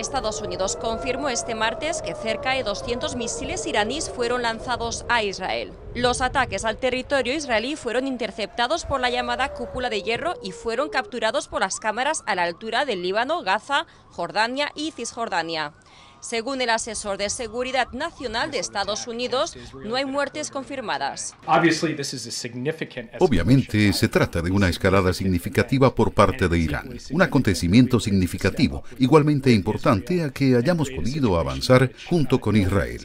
Estados Unidos confirmó este martes que cerca de 200 misiles iraníes fueron lanzados a Israel. Los ataques al territorio israelí fueron interceptados por la llamada cúpula de hierro y fueron capturados por las cámaras a la altura del Líbano, Gaza, Jordania y Cisjordania. Según el asesor de Seguridad Nacional de Estados Unidos, no hay muertes confirmadas. Obviamente se trata de una escalada significativa por parte de Irán, un acontecimiento significativo, igualmente importante a que hayamos podido avanzar junto con Israel.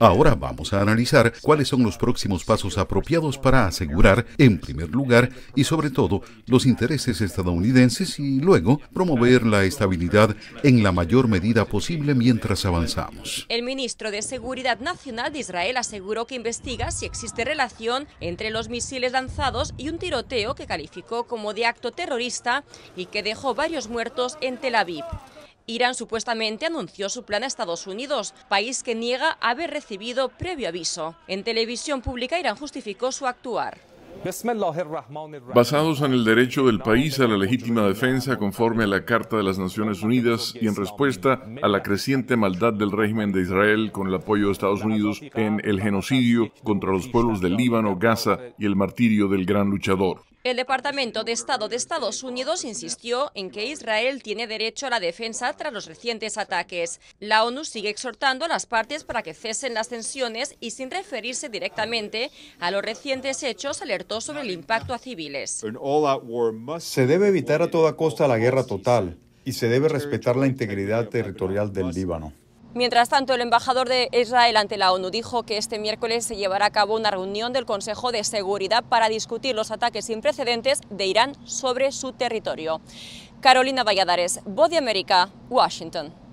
Ahora vamos a analizar cuáles son los próximos pasos apropiados para asegurar, en primer lugar, y sobre todo, los intereses estadounidenses y luego promover la estabilidad en la mayor medida posible mientras avanzamos. El ministro de Seguridad Nacional de Israel aseguró que investiga si existe relación entre los misiles lanzados y un tiroteo que calificó como de acto terrorista y que dejó varios muertos en Tel Aviv. Irán supuestamente anunció su plan a Estados Unidos, país que niega haber recibido previo aviso. En televisión pública, Irán justificó su actuar. Basados en el derecho del país a la legítima defensa conforme a la Carta de las Naciones Unidas y en respuesta a la creciente maldad del régimen de Israel con el apoyo de Estados Unidos en el genocidio contra los pueblos del Líbano, Gaza y el martirio del gran luchador. El Departamento de Estado de Estados Unidos insistió en que Israel tiene derecho a la defensa tras los recientes ataques. La ONU sigue exhortando a las partes para que cesen las tensiones y sin referirse directamente a los recientes hechos alertó sobre el impacto a civiles. Se debe evitar a toda costa la guerra total y se debe respetar la integridad territorial del Líbano. Mientras tanto, el embajador de Israel ante la ONU dijo que este miércoles se llevará a cabo una reunión del Consejo de Seguridad para discutir los ataques sin precedentes de Irán sobre su territorio. Carolina Valladares, Voz de América, Washington.